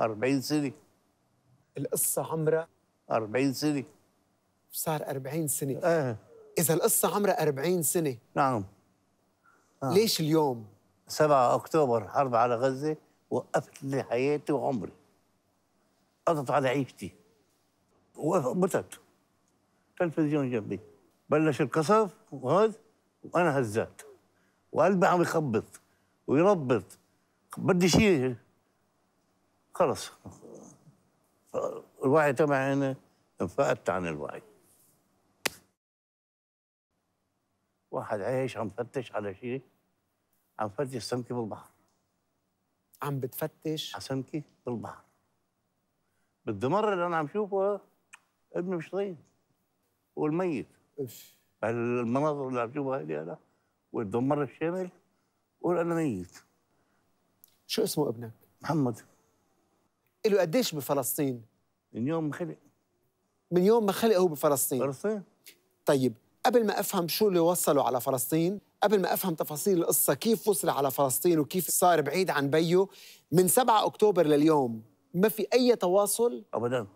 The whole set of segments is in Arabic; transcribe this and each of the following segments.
40 سنة القصة عمرها 40 سنة صار 40 سنة ايه إذا القصة عمرها 40 سنة نعم آه. ليش اليوم؟ 7 أكتوبر حرب على غزة وقفت لي حياتي وعمري قضت على عيشتي ومتت تلفزيون جنبي بلش القصف وهذا وأنا هزات وقلبي عم يخبط ويربط بدي شيء خلص الوعي تبعي انا انفقدت عن الوعي واحد عايش عم فتش على شيء عم فتش سمكه بالبحر عم بتفتش على سمكه بالبحر بالدمر اللي انا عم شوفه ابني مش طيب والميت ايش المناظر اللي عم شوفها هيدي انا والدمر الشامل قول انا ميت شو اسمه ابنك؟ محمد له قديش بفلسطين؟ من يوم ما خلق من يوم ما خلق هو بفلسطين فلسطين طيب قبل ما افهم شو اللي وصله على فلسطين قبل ما افهم تفاصيل القصه كيف وصل على فلسطين وكيف صار بعيد عن بيه من 7 اكتوبر لليوم ما في اي تواصل ابدا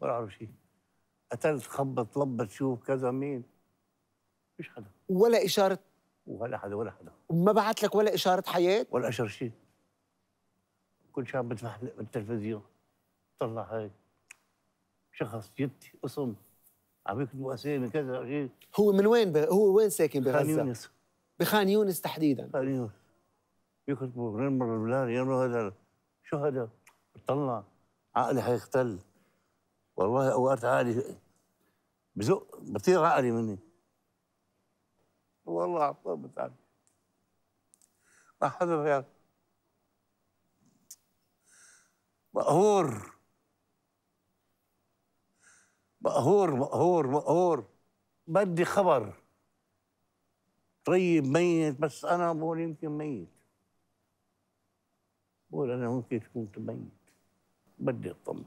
ولا اعرف شيء قتلت خبط لبط شوف كذا مين فيش حدا ولا اشاره ولا حدا ولا حدا ما بعت لك ولا اشاره حياه ولا اشر شيء كل شاب بتمحلق بالتلفزيون طلع هاي شخص جدي اسم عم يكتبوا اسامي كذا شيء هو من وين ب... هو وين ساكن بغزه؟ خان يونس بخان يونس تحديدا خان يونس يكتبوا رمر الفلاني يمر هذا شو هذا؟ بتطلع عقلي حيختل والله اوقات عقلي بزق بطير عقلي مني والله عطوه بتعب ما حدا بيعرف مقهور مقهور مقهور مقهور بدي خبر طيب ميت بس انا بقول يمكن ميت بقول انا ممكن كنت ميت بدي اطمن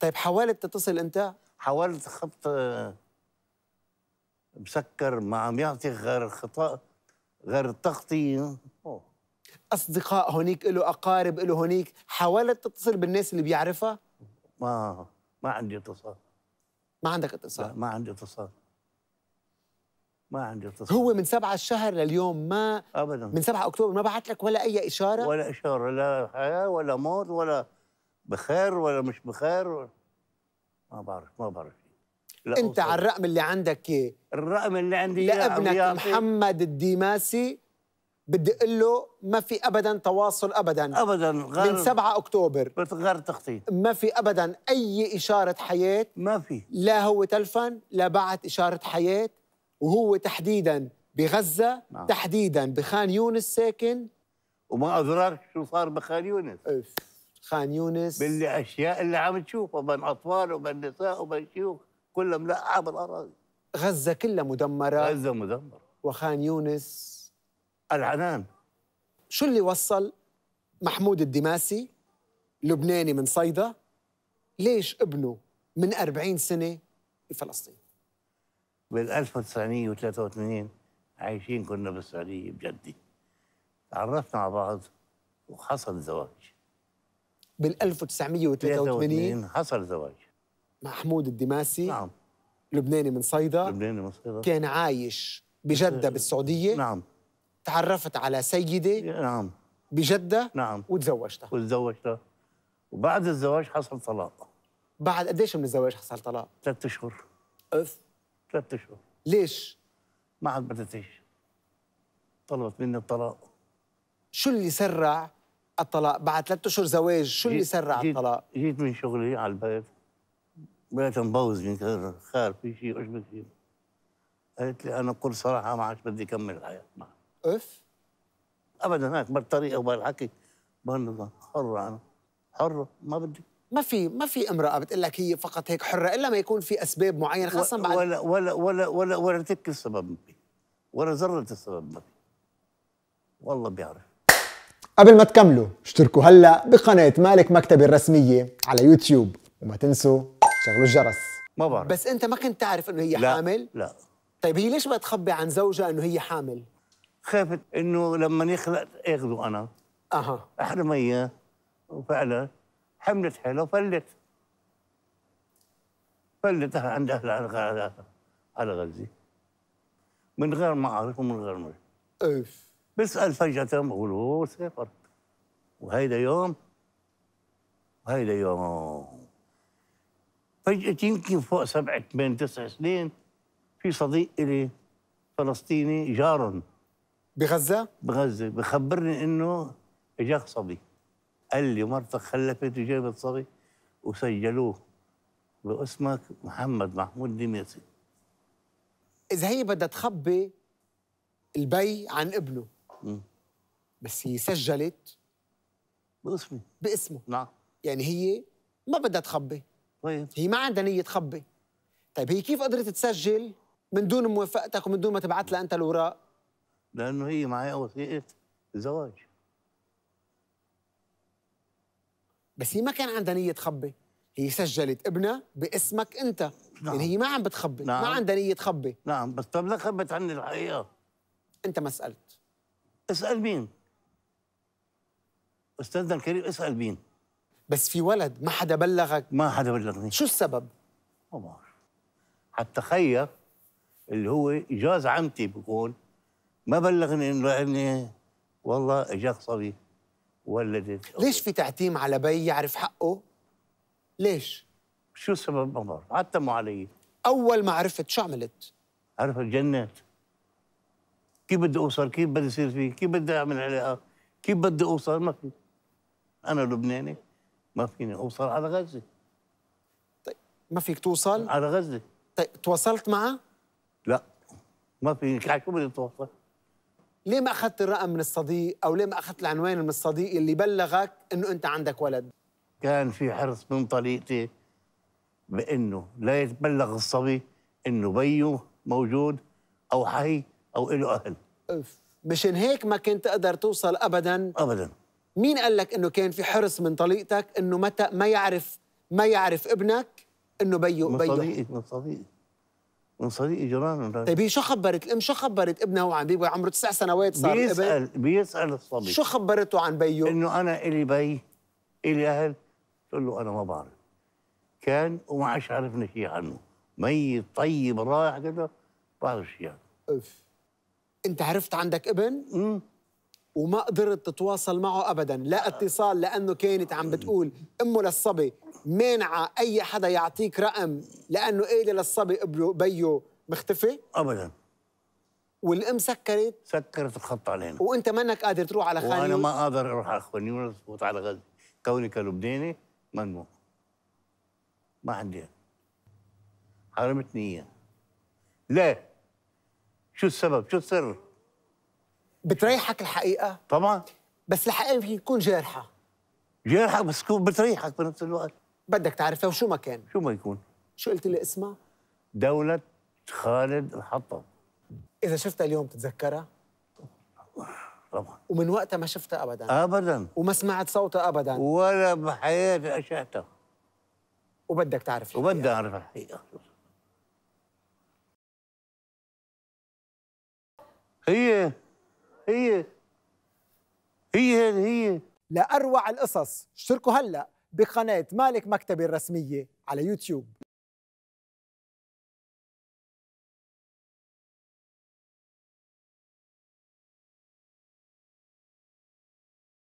طيب حاولت تتصل انت؟ حاولت خط مسكر ما عم يعطي غير خطا غير تغطيه اصدقاء هونيك له اقارب له هونيك حاولت تتصل بالناس اللي بيعرفها ما ما عندي اتصال ما عندك اتصال لا ما عندي اتصال ما عندي اتصال هو من سبعة الشهر لليوم ما ابدا من 7 اكتوبر ما بعث لك ولا اي اشاره ولا اشاره لا حياه ولا موت ولا بخير ولا مش بخير ولا ما بعرف ما بعرف لا انت أوصل. على الرقم اللي عندك إيه؟ الرقم اللي عندي لابنك محمد الديماسي بدي اقول له ما في ابدا تواصل ابدا ابدا غير من 7 اكتوبر غير تخطيط ما في ابدا اي اشاره حياه ما في لا هو تلفن لا بعت اشاره حياه وهو تحديدا بغزه نعم. تحديدا بخان يونس ساكن وما ادراك شو صار بخان يونس أوف. خان يونس بالاشياء اللي عم تشوفها بين اطفال وبين نساء وبين شيوخ كلها ملعبه بالاراضي غزه كلها مدمره غزه مدمره وخان يونس العنان شو اللي وصل محمود الدماسي لبناني من صيدا ليش ابنه من 40 سنة بفلسطين بال 1983 عايشين كنا بالسعودية بجدة تعرفنا على بعض وحصل زواج بال 1983 حصل زواج محمود الدماسي نعم لبناني من صيدا لبناني من صيدا كان عايش بجدة نعم. بالسعودية نعم تعرفت على سيدة نعم بجدة نعم وتزوجتها وتزوجتها وبعد الزواج حصل طلاق بعد قديش من الزواج حصل طلاق؟ ثلاث أشهر أف ثلاث أشهر ليش؟ ما عاد بدتش طلبت مني الطلاق شو اللي سرع الطلاق؟ بعد ثلاث أشهر زواج شو اللي سرع جيت الطلاق؟ جيت من شغلي على البيت بقيت مبوز من كذا خارف في شيء ايش قالت لي انا بكل صراحه ما عاد بدي اكمل الحياه معك اف ابدا هناك بالطريقه وبالحكي بهالنظام حره انا حره ما بدي ما في ما في امراه بتقول لك هي فقط هيك حره الا ما يكون في اسباب معينه خاصه بعد ولا ولا ولا ولا ولا تك السبب ما في ولا ذره السبب ما في والله بيعرف قبل ما تكملوا اشتركوا هلا بقناه مالك مكتبي الرسميه على يوتيوب وما تنسوا شغلوا الجرس ما بعرف بس انت ما كنت تعرف انه هي لا حامل؟ لا طيب هي ليش تخبي عن زوجها انه هي حامل؟ خافت انه لما يخلق اخذه انا اها احرم اياه وفعلا حملت حالها وفلت فلت عند اهل على غزه من غير ما اعرف ومن غير ما اف بسال فجاه بقول هو سافر وهيدا يوم وهيدا يوم فجأة يمكن فوق سبعة ثمان تسع سنين في صديق إلي فلسطيني جارن بغزة؟ بغزة بخبرني إنه إجاك صبي قال لي مرتك خلفت وجابت صبي وسجلوه باسمك محمد محمود ديميسي إذا هي بدها تخبي البي عن ابنه م. بس هي سجلت باسمه باسمه نعم يعني هي ما بدها تخبي طيب هي ما عندها نية تخبي طيب هي كيف قدرت تسجل من دون موافقتك ومن دون ما تبعت لها أنت الأوراق لانه هي معي وثيقه زواج بس هي ما كان عندها نيه تخبي هي سجلت ابنها باسمك انت يعني نعم. يعني هي ما عم بتخبي نعم. ما عندها نيه تخبي نعم بس طب لا خبت عني الحقيقه انت ما سالت اسال مين استاذنا الكريم اسال مين بس في ولد ما حدا بلغك ما حدا بلغني شو السبب ما بعرف حتى خيك اللي هو جاز عمتي بقول ما بلغني انه ابني والله اجاك صبي ولدت ليش في تعتيم على بي يعرف حقه؟ ليش؟ شو السبب ما بعرف عتموا علي اول ما عرفت شو عملت؟ عرفت جنات كيف بدي اوصل؟ كيف بدي يصير فيه؟ كيف بدي اعمل علاقه؟ آه. كيف بدي اوصل؟ ما في انا لبناني ما فيني اوصل على غزه طيب ما فيك توصل؟ على غزه طيب تواصلت معه؟ لا ما فيني على شو بدي اتواصل؟ ليه ما اخذت الرقم من الصديق او ليه ما اخذت العنوان من الصديق اللي بلغك انه انت عندك ولد كان في حرص من طريقتي بانه لا يتبلغ الصبي انه بيه موجود او حي او له اهل أف. مشان هيك ما كنت تقدر توصل ابدا ابدا مين قال لك انه كان في حرص من طليقتك انه متى ما يعرف ما يعرف ابنك انه بيه بيه من صديقي من صديقي من صديق جيران طيب هي شو خبرت الام شو خبرت ابنها وعن بيبه عمره تسع سنوات صار بيسال ابن. بيسال الصبي شو خبرته عن بيو؟ انه انا الي بي الي اهل قلت له انا ما بعرف كان وما عادش عرفنا شيء عنه ميت طيب رايح ما بعرف شيء يعني. اف انت عرفت عندك ابن؟ امم وما قدرت تتواصل معه ابدا لا اتصال لانه كانت عم بتقول امه للصبي مانعه اي حدا يعطيك رقم لانه قايله للصبي قبله بيو مختفي؟ ابدا والام سكرت سكرت الخط علينا وانت منك قادر تروح على خالي وانا ما قادر اروح على خان ولا وأفوت على غزه كوني كلبناني ممنوع ما عندي حرمتني اياه ليه؟ شو السبب؟ شو السر؟ بتريحك الحقيقه؟ طبعا بس الحقيقه يمكن تكون جارحه جارحه بس بتريحك بنفس الوقت بدك تعرفها وشو ما كان شو ما يكون شو قلت لي اسمها؟ دولة خالد الحطب إذا شفتها اليوم بتتذكرها؟ طبعا ومن وقتها ما شفتها أبدا أبدا وما سمعت صوتها أبدا ولا بحياتي أشعتها وبدك تعرف الحقيقة وبدي أعرف الحقيقة هي هي هي هي لأروع القصص اشتركوا هلأ بقناة مالك مكتبي الرسمية على يوتيوب